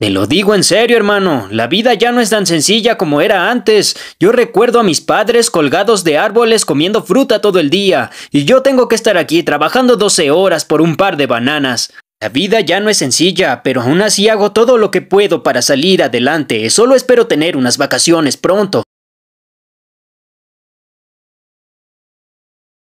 Te lo digo en serio, hermano, la vida ya no es tan sencilla como era antes. Yo recuerdo a mis padres colgados de árboles comiendo fruta todo el día, y yo tengo que estar aquí trabajando 12 horas por un par de bananas. La vida ya no es sencilla, pero aún así hago todo lo que puedo para salir adelante. Solo espero tener unas vacaciones pronto.